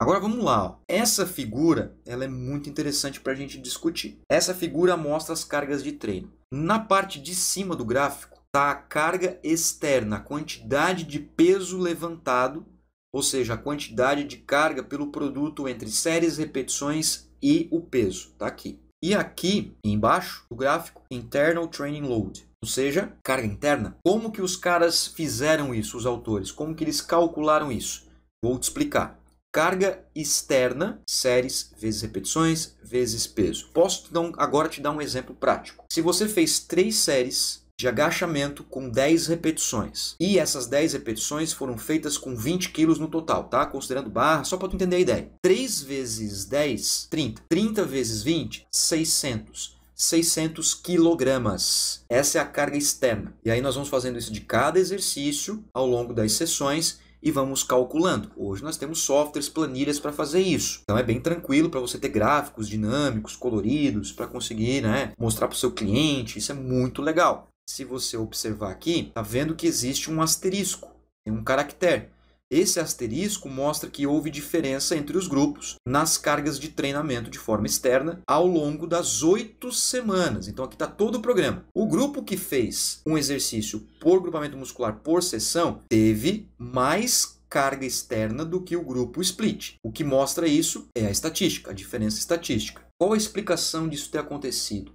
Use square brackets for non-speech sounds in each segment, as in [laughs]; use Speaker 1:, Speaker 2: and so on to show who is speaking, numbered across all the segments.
Speaker 1: Agora vamos lá. Essa figura ela é muito interessante para a gente discutir. Essa figura mostra as cargas de treino. Na parte de cima do gráfico está a carga externa, a quantidade de peso levantado, ou seja, a quantidade de carga pelo produto entre séries, repetições e o peso. Está aqui. E aqui embaixo do gráfico, Internal Training Load, ou seja, carga interna. Como que os caras fizeram isso, os autores? Como que eles calcularam isso? Vou te explicar. Carga externa, séries vezes repetições vezes peso. Posso então, agora te dar um exemplo prático. Se você fez três séries de agachamento com 10 repetições. E essas 10 repetições foram feitas com 20 quilos no total, tá? Considerando barra, só para tu entender a ideia. 3 vezes 10, 30. 30 vezes 20, 600. 600 quilogramas. Essa é a carga externa. E aí nós vamos fazendo isso de cada exercício ao longo das sessões e vamos calculando. Hoje nós temos softwares, planilhas para fazer isso. Então é bem tranquilo para você ter gráficos dinâmicos, coloridos, para conseguir né, mostrar para o seu cliente. Isso é muito legal. Se você observar aqui, tá vendo que existe um asterisco, tem um caractere. Esse asterisco mostra que houve diferença entre os grupos nas cargas de treinamento de forma externa ao longo das oito semanas. Então aqui está todo o programa. O grupo que fez um exercício por grupamento muscular por sessão teve mais carga externa do que o grupo split. O que mostra isso é a estatística, a diferença estatística. Qual a explicação disso ter acontecido?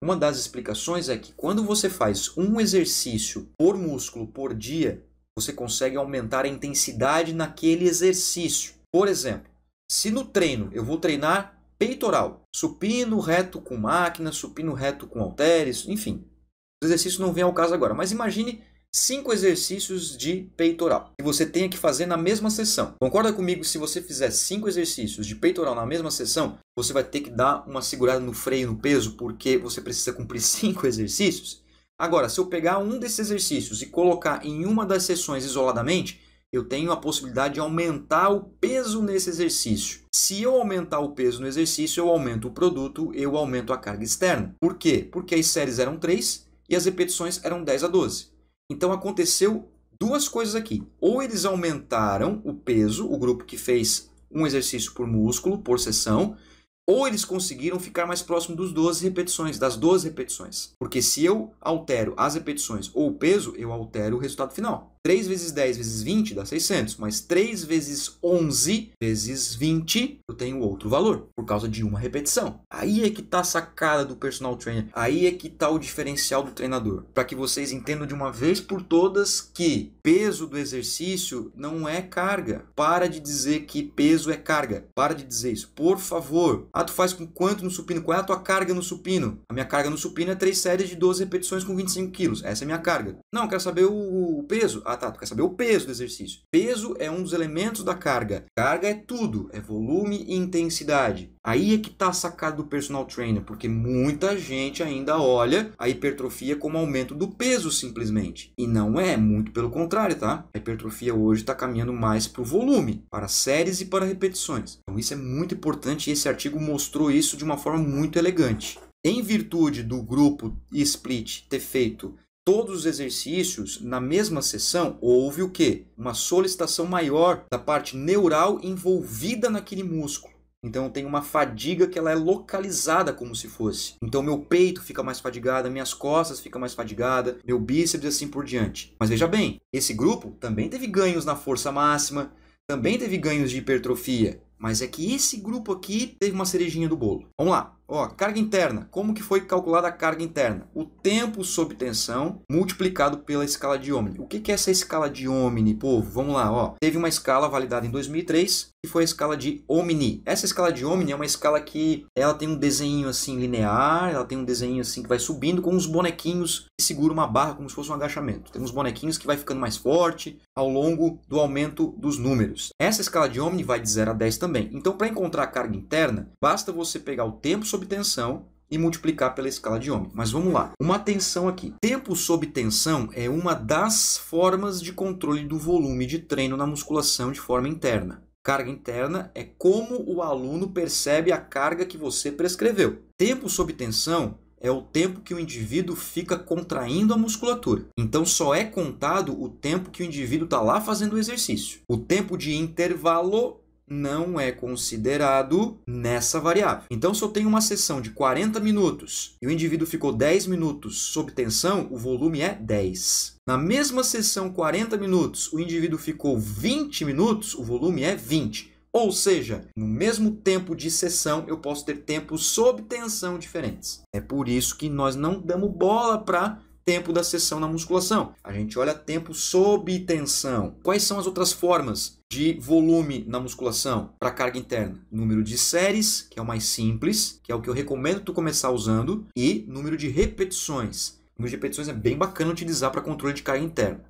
Speaker 1: Uma das explicações é que quando você faz um exercício por músculo por dia, você consegue aumentar a intensidade naquele exercício. Por exemplo, se no treino eu vou treinar peitoral, supino reto com máquina, supino reto com halteres, enfim. Os exercícios não vêm ao caso agora, mas imagine cinco exercícios de peitoral que você tenha que fazer na mesma sessão. Concorda comigo? Se você fizer cinco exercícios de peitoral na mesma sessão, você vai ter que dar uma segurada no freio, no peso, porque você precisa cumprir [laughs] cinco exercícios. Agora, se eu pegar um desses exercícios e colocar em uma das sessões isoladamente, eu tenho a possibilidade de aumentar o peso nesse exercício. Se eu aumentar o peso no exercício, eu aumento o produto, eu aumento a carga externa. Por quê? Porque as séries eram 3 e as repetições eram 10 a 12. Então aconteceu duas coisas aqui. Ou eles aumentaram o peso, o grupo que fez um exercício por músculo, por sessão, ou eles conseguiram ficar mais próximo dos 12 repetições, das 12 repetições. Porque se eu altero as repetições ou o peso, eu altero o resultado final. 3 vezes 10 vezes 20 dá 600, mas 3 vezes 11 vezes 20 eu tenho outro valor, por causa de uma repetição. Aí é que está a sacada do personal trainer, aí é que está o diferencial do treinador. Para que vocês entendam de uma vez por todas que peso do exercício não é carga. Para de dizer que peso é carga, para de dizer isso. Por favor, ah, tu faz com quanto no supino? Qual é a tua carga no supino? A minha carga no supino é 3 séries de 12 repetições com 25 quilos. Essa é a minha carga. Não, quero saber o peso. Ah, tá. Tu quer saber o peso do exercício. Peso é um dos elementos da carga. Carga é tudo. É volume e intensidade. Aí é que tá a sacada do personal trainer, porque muita gente ainda olha a hipertrofia como aumento do peso simplesmente. E não é, muito pelo contrário, tá? A hipertrofia hoje está caminhando mais para o volume, para séries e para repetições. Então isso é muito importante e esse artigo mostrou isso de uma forma muito elegante. Em virtude do grupo split ter feito todos os exercícios na mesma sessão, houve o quê? Uma solicitação maior da parte neural envolvida naquele músculo. Então eu tenho uma fadiga que ela é localizada como se fosse. Então meu peito fica mais fadigado, minhas costas ficam mais fadigadas, meu bíceps e assim por diante. Mas veja bem, esse grupo também teve ganhos na força máxima, também teve ganhos de hipertrofia, mas é que esse grupo aqui teve uma cerejinha do bolo. Vamos lá. Ó, carga interna. Como que foi calculada a carga interna? O tempo sob tensão multiplicado pela escala de Omni. O que, que é essa escala de Omni, povo? Vamos lá, ó. Teve uma escala validada em 2003 que foi a escala de Omni. Essa escala de Omni é uma escala que ela tem um desenho assim linear, ela tem um desenho assim que vai subindo com uns bonequinhos que segura uma barra como se fosse um agachamento. Tem uns bonequinhos que vai ficando mais forte ao longo do aumento dos números. Essa escala de Omni vai de 0 a 10 também. Então, para encontrar a carga interna, basta você pegar o tempo sob tensão e multiplicar pela escala de Ohm. Mas vamos lá. Uma tensão aqui. Tempo sob tensão é uma das formas de controle do volume de treino na musculação de forma interna. Carga interna é como o aluno percebe a carga que você prescreveu. Tempo sob tensão é o tempo que o indivíduo fica contraindo a musculatura. Então só é contado o tempo que o indivíduo está lá fazendo o exercício. O tempo de intervalo não é considerado nessa variável. Então, se eu tenho uma sessão de 40 minutos e o indivíduo ficou 10 minutos sob tensão, o volume é 10. Na mesma sessão, 40 minutos, o indivíduo ficou 20 minutos, o volume é 20. Ou seja, no mesmo tempo de sessão, eu posso ter tempos sob tensão diferentes. É por isso que nós não damos bola para tempo da sessão na musculação. A gente olha tempo sob tensão. Quais são as outras formas de volume na musculação para carga interna. Número de séries, que é o mais simples, que é o que eu recomendo tu começar usando, e número de repetições. O número de repetições é bem bacana utilizar para controle de carga interna.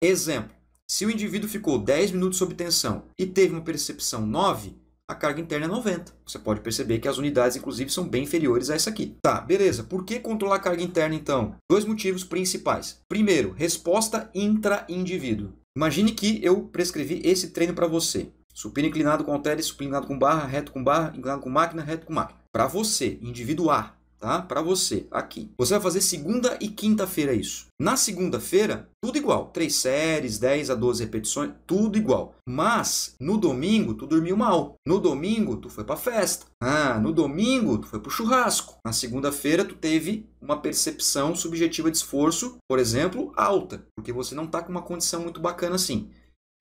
Speaker 1: Exemplo: se o indivíduo ficou 10 minutos sob tensão e teve uma percepção 9, a carga interna é 90. Você pode perceber que as unidades, inclusive, são bem inferiores a essa aqui. Tá, beleza. Por que controlar a carga interna, então? Dois motivos principais. Primeiro, resposta intra-indivíduo. Imagine que eu prescrevi esse treino para você. Supino inclinado com halteres, supino inclinado com barra, reto com barra, inclinado com máquina, reto com máquina. Para você, indivíduo A, tá? Para você aqui. Você vai fazer segunda e quinta-feira é isso. Na segunda-feira, tudo igual. Três séries, 10 a 12 repetições, tudo igual. Mas no domingo tu dormiu mal. No domingo tu foi para festa. Ah, no domingo tu foi o churrasco. Na segunda-feira tu teve uma percepção subjetiva de esforço, por exemplo, alta, porque você não está com uma condição muito bacana assim.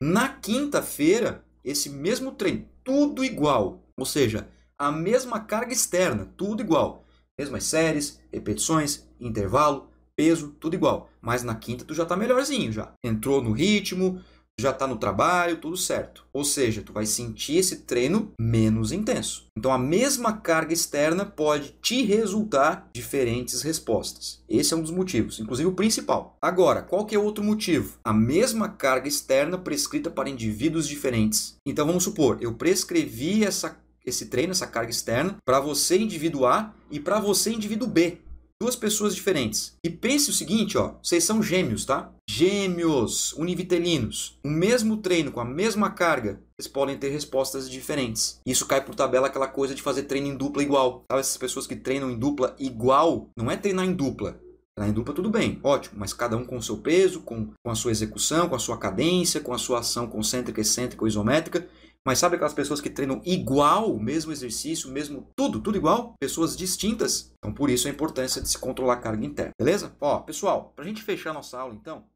Speaker 1: Na quinta-feira, esse mesmo treino, tudo igual. Ou seja, a mesma carga externa, tudo igual Mesmas séries, repetições, intervalo, peso, tudo igual. Mas na quinta tu já tá melhorzinho já. Entrou no ritmo, já tá no trabalho, tudo certo. Ou seja, tu vai sentir esse treino menos intenso. Então a mesma carga externa pode te resultar diferentes respostas. Esse é um dos motivos, inclusive o principal. Agora, qual que é outro motivo? A mesma carga externa prescrita para indivíduos diferentes. Então vamos supor, eu prescrevi essa esse treino, essa carga externa, para você indivíduo A e para você indivíduo B. Duas pessoas diferentes. E pense o seguinte, ó, vocês são gêmeos, tá? Gêmeos, univitelinos. O mesmo treino com a mesma carga, vocês podem ter respostas diferentes. Isso cai por tabela aquela coisa de fazer treino em dupla igual. Sabe essas pessoas que treinam em dupla igual? Não é treinar em dupla, treinar em dupla tudo bem, ótimo, mas cada um com o seu peso, com, com a sua execução, com a sua cadência, com a sua ação concêntrica, excêntrica ou isométrica, mas sabe aquelas pessoas que treinam igual, mesmo exercício, mesmo tudo, tudo igual? Pessoas distintas. Então, por isso a importância de se controlar a carga interna, beleza? Ó, pessoal, pra gente fechar nossa aula então,